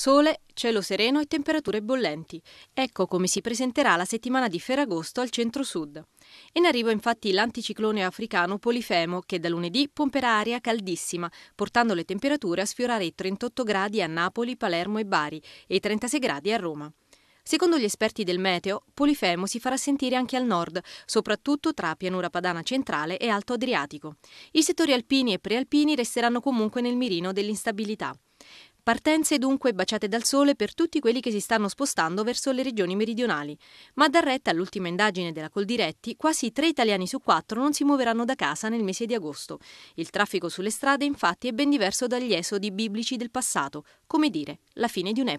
Sole, cielo sereno e temperature bollenti. Ecco come si presenterà la settimana di Ferragosto al centro-sud. In arrivo infatti l'anticiclone africano Polifemo che da lunedì pomperà aria caldissima, portando le temperature a sfiorare i 38 gradi a Napoli, Palermo e Bari e i 36 gradi a Roma. Secondo gli esperti del meteo, Polifemo si farà sentire anche al nord, soprattutto tra pianura padana centrale e alto adriatico. I settori alpini e prealpini resteranno comunque nel mirino dell'instabilità. Partenze dunque baciate dal sole per tutti quelli che si stanno spostando verso le regioni meridionali, ma da retta all'ultima indagine della Coldiretti quasi tre italiani su quattro non si muoveranno da casa nel mese di agosto. Il traffico sulle strade infatti è ben diverso dagli esodi biblici del passato, come dire, la fine di un'epoca.